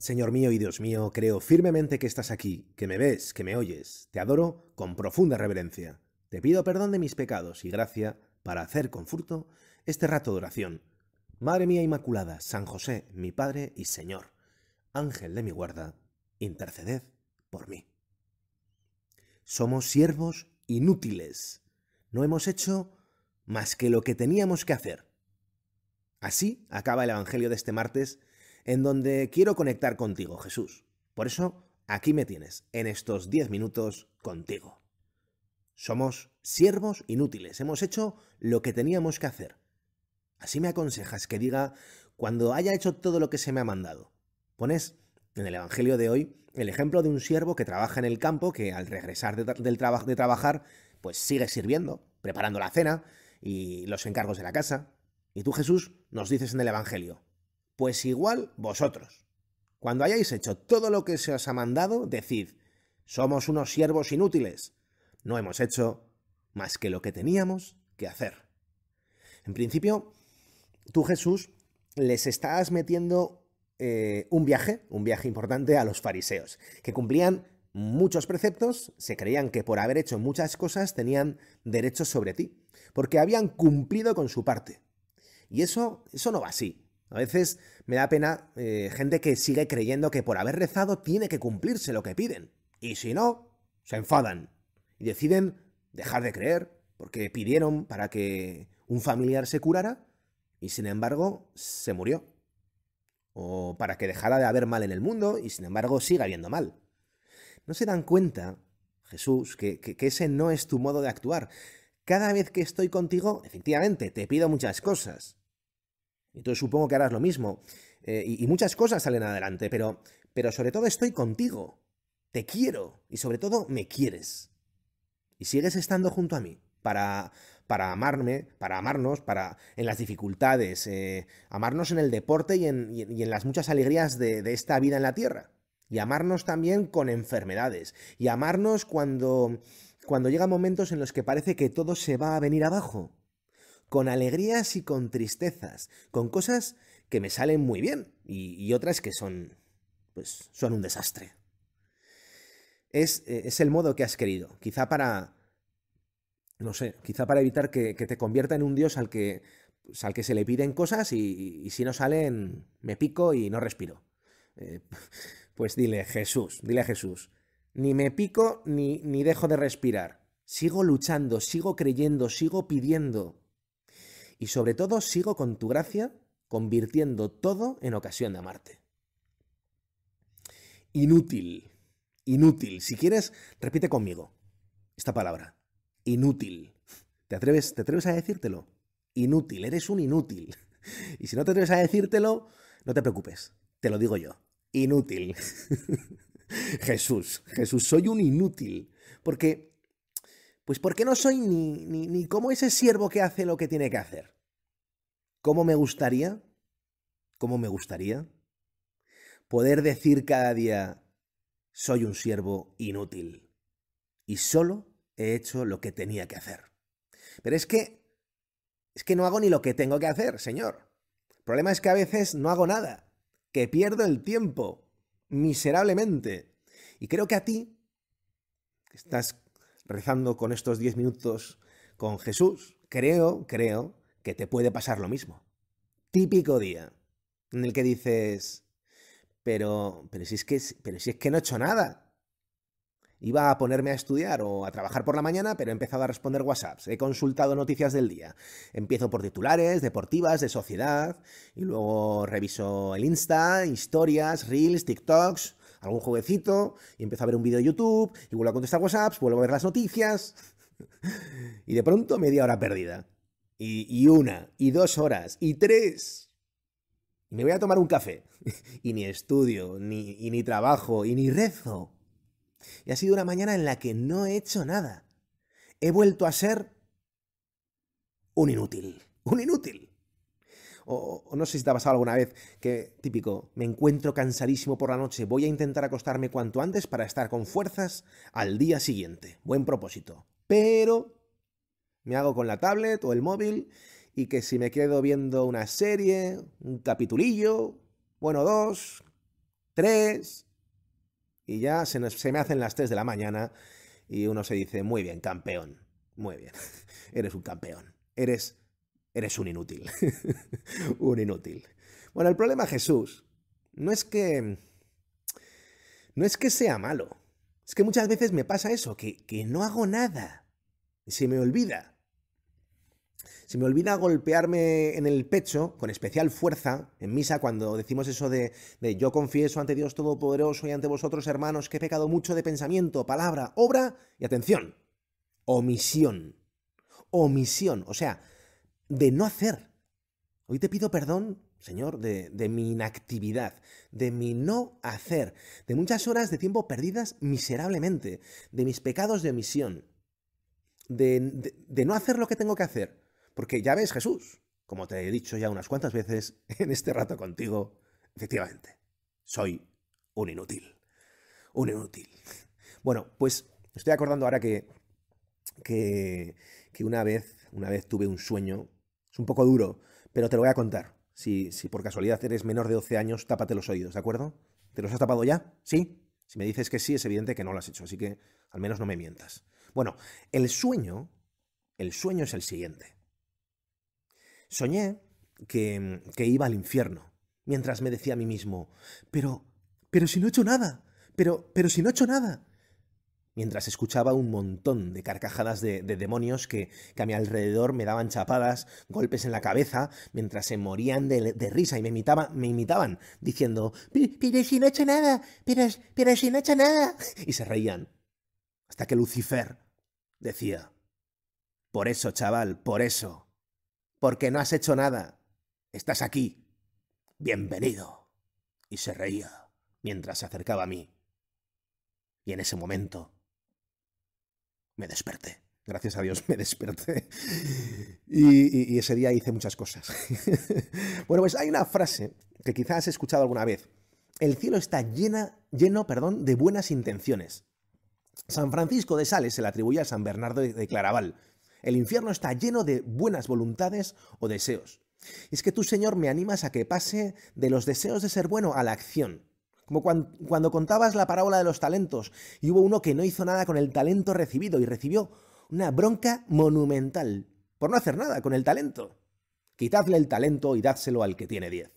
Señor mío y Dios mío, creo firmemente que estás aquí, que me ves, que me oyes. Te adoro con profunda reverencia. Te pido perdón de mis pecados y gracia para hacer con fruto este rato de oración. Madre mía Inmaculada, San José, mi Padre y Señor, Ángel de mi guarda, interceded por mí. Somos siervos inútiles. No hemos hecho más que lo que teníamos que hacer. Así acaba el Evangelio de este martes en donde quiero conectar contigo, Jesús. Por eso, aquí me tienes, en estos diez minutos contigo. Somos siervos inútiles, hemos hecho lo que teníamos que hacer. Así me aconsejas que diga cuando haya hecho todo lo que se me ha mandado. Pones en el Evangelio de hoy el ejemplo de un siervo que trabaja en el campo, que al regresar del de trabajar, pues sigue sirviendo, preparando la cena y los encargos de la casa. Y tú Jesús nos dices en el Evangelio, pues igual vosotros. Cuando hayáis hecho todo lo que se os ha mandado, decid, somos unos siervos inútiles. No hemos hecho más que lo que teníamos que hacer. En principio, tú Jesús les estás metiendo eh, un viaje, un viaje importante a los fariseos, que cumplían muchos preceptos, se creían que por haber hecho muchas cosas tenían derechos sobre ti, porque habían cumplido con su parte. Y eso, eso no va así. A veces me da pena eh, gente que sigue creyendo que por haber rezado tiene que cumplirse lo que piden. Y si no, se enfadan y deciden dejar de creer porque pidieron para que un familiar se curara y sin embargo se murió. O para que dejara de haber mal en el mundo y sin embargo siga habiendo mal. No se dan cuenta, Jesús, que, que ese no es tu modo de actuar. Cada vez que estoy contigo, efectivamente, te pido muchas cosas entonces supongo que harás lo mismo. Eh, y, muchas cosas salen adelante, pero, sobre todo estoy contigo. Te quiero y sobre todo me quieres. Y sigues estando junto a mí para, para amarme, para amarnos, para en las dificultades, eh, amarnos en el deporte y en, las muchas alegrías de, de esta vida en la Tierra. Y amarnos también con enfermedades. Y amarnos cuando, cuando llegan momentos en los que parece que todo se va a venir abajo con alegrías y con tristezas, con cosas que me salen muy bien y, otras que son, pues, son un desastre. Es, e, es, el modo que has querido, quizá para, no sé, quizá para evitar que, te convierta en un dios al que, pues, al que se le piden cosas y, si no salen, me pico y no respiro. Eh, pues dile, Jesús, dile a Jesús, ni me pico ni, ni dejo de respirar. Sigo luchando, sigo creyendo, sigo pidiendo y sobre todo sigo con tu gracia convirtiendo todo en ocasión de amarte. Inútil, inútil. Si quieres, repite conmigo esta palabra. Inútil. ¿Te atreves, ¿Te atreves a decírtelo? Inútil, eres un inútil. Y si no te atreves a decírtelo, no te preocupes, te lo digo yo. Inútil. Jesús, Jesús, soy un inútil. Porque pues porque no soy ni, ni, como ese siervo que hace lo que tiene que hacer. ¿Cómo me gustaría? ¿Cómo me gustaría? Poder decir cada día, soy un siervo inútil y solo he hecho lo que tenía que hacer. Pero es que, es que no hago ni lo que tengo que hacer, señor. El problema es que a veces no hago nada, que pierdo el tiempo, miserablemente. Y creo que a ti, que estás rezando con estos 10 minutos con Jesús, creo, creo que te puede pasar lo mismo. Típico día en el que dices, pero, pero, si, es que, pero si es que no he hecho nada. Iba a ponerme a estudiar o a trabajar por la mañana, pero he empezado a responder WhatsApps. He consultado noticias del día. Empiezo por titulares, deportivas, de sociedad, y luego reviso el Insta, historias, reels, TikToks algún jueguecito y empiezo a ver un vídeo de YouTube y vuelvo a contestar WhatsApps, vuelvo a ver las noticias y de pronto media hora perdida. Y, una, y dos horas, y tres. Y me voy a tomar un café. y ni estudio, ni, y ni trabajo, y ni rezo. Y ha sido una mañana en la que no he hecho nada. He vuelto a ser un inútil. Un inútil o, no sé si te ha pasado alguna vez que, típico, me encuentro cansadísimo por la noche, voy a intentar acostarme cuanto antes para estar con fuerzas al día siguiente. Buen propósito. Pero me hago con la tablet o el móvil y que si me quedo viendo una serie, un capitulillo, bueno, dos, tres, y ya se me hacen las tres de la mañana y uno se dice, muy bien, campeón, muy bien, eres un campeón, eres eres un inútil. un inútil. Bueno, el problema Jesús no es que... No es que sea malo. Es que muchas veces me pasa eso, que, que no hago nada. Y se me olvida. Se me olvida golpearme en el pecho con especial fuerza en misa cuando decimos eso de, de, yo confieso ante Dios Todopoderoso y ante vosotros hermanos que he pecado mucho de pensamiento, palabra, obra y atención. Omisión. Omisión. O sea, de no hacer. Hoy te pido perdón, Señor, de, mi inactividad, de mi no hacer, de muchas horas de tiempo perdidas miserablemente, de mis pecados de omisión, de, no hacer lo que tengo que hacer. Porque ya ves, Jesús, como te he dicho ya unas cuantas veces en este rato contigo, efectivamente, soy un inútil. Un inútil. Bueno, pues estoy acordando ahora que, que, que una, vez, una vez tuve un sueño es un poco duro, pero te lo voy a contar. Si, por casualidad eres menor de 12 años, tápate los oídos, ¿de acuerdo? ¿Te los has tapado ya? ¿Sí? Si me dices que sí, es evidente que no lo has hecho, así que al menos no me mientas. Bueno, el sueño, el sueño es el siguiente. Soñé que, que iba al infierno, mientras me decía a mí mismo, pero, pero si no he hecho nada, pero, pero si no he hecho nada mientras escuchaba un montón de carcajadas de, demonios que, que, a mi alrededor me daban chapadas, golpes en la cabeza, mientras se morían de, risa y me, me imitaban, diciendo, pero, si no he hecho nada, pero, pero si no he hecho nada, y se reían. Hasta que Lucifer decía, por eso, chaval, por eso, porque no has hecho nada, estás aquí, bienvenido. Y se reía mientras se acercaba a mí. Y en ese momento me desperté. Gracias a Dios me desperté. Y, ese día hice muchas cosas. bueno, pues hay una frase que quizás has escuchado alguna vez. El cielo está llena, lleno perdón, de buenas intenciones. San Francisco de Sales se la atribuye a San Bernardo de Claraval. El infierno está lleno de buenas voluntades o deseos. es que tú, Señor, me animas a que pase de los deseos de ser bueno a la acción, como cuando, contabas la parábola de los talentos y hubo uno que no hizo nada con el talento recibido y recibió una bronca monumental por no hacer nada con el talento. Quitadle el talento y dádselo al que tiene diez.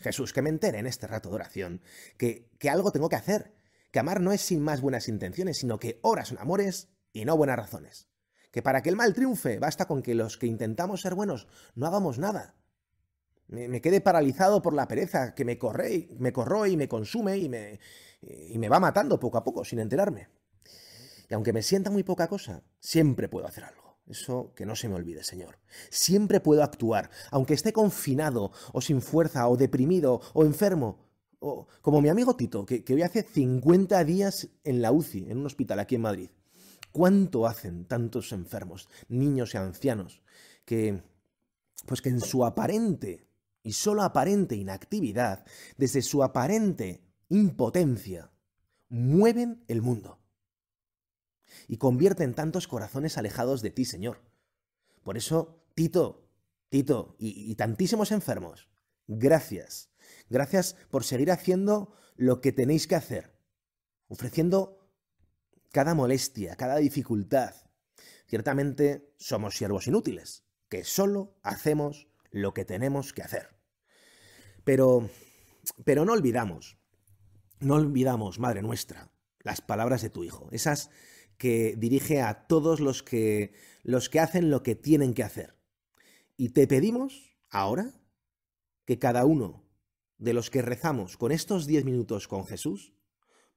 Jesús, que me entere en este rato de oración, que, que algo tengo que hacer, que amar no es sin más buenas intenciones, sino que horas son amores y no buenas razones. Que para que el mal triunfe basta con que los que intentamos ser buenos no hagamos nada, me, quede paralizado por la pereza que me corre, me corroe y me consume y me, y me va matando poco a poco sin enterarme. Y aunque me sienta muy poca cosa, siempre puedo hacer algo. Eso que no se me olvide, Señor. Siempre puedo actuar, aunque esté confinado o sin fuerza o deprimido o enfermo. O, como mi amigo Tito, que, que hoy hace 50 días en la UCI, en un hospital aquí en Madrid. ¿Cuánto hacen tantos enfermos, niños y ancianos, que, pues que en su aparente y solo aparente inactividad, desde su aparente impotencia, mueven el mundo y convierten tantos corazones alejados de ti, Señor. Por eso, Tito, Tito y, tantísimos enfermos, gracias. Gracias por seguir haciendo lo que tenéis que hacer, ofreciendo cada molestia, cada dificultad. Ciertamente somos siervos inútiles, que solo hacemos lo que tenemos que hacer. Pero, pero no olvidamos, no olvidamos, Madre nuestra, las palabras de tu Hijo, esas que dirige a todos los que, los que hacen lo que tienen que hacer. Y te pedimos ahora que cada uno de los que rezamos con estos diez minutos con Jesús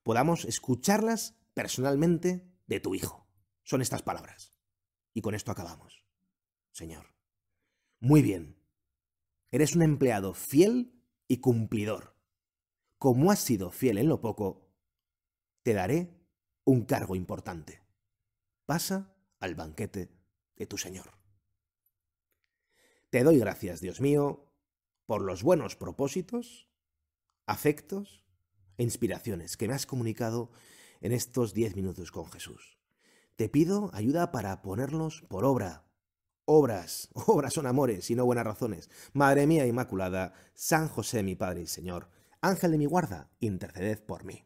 podamos escucharlas personalmente de tu Hijo. Son estas palabras. Y con esto acabamos. Señor. Muy bien. Eres un empleado fiel y cumplidor. Como has sido fiel en lo poco, te daré un cargo importante. Pasa al banquete de tu Señor. Te doy gracias, Dios mío, por los buenos propósitos, afectos e inspiraciones que me has comunicado en estos diez minutos con Jesús. Te pido ayuda para ponerlos por obra Obras, obras son amores y no buenas razones. Madre mía Inmaculada, San José mi Padre y Señor, Ángel de mi guarda, interceded por mí.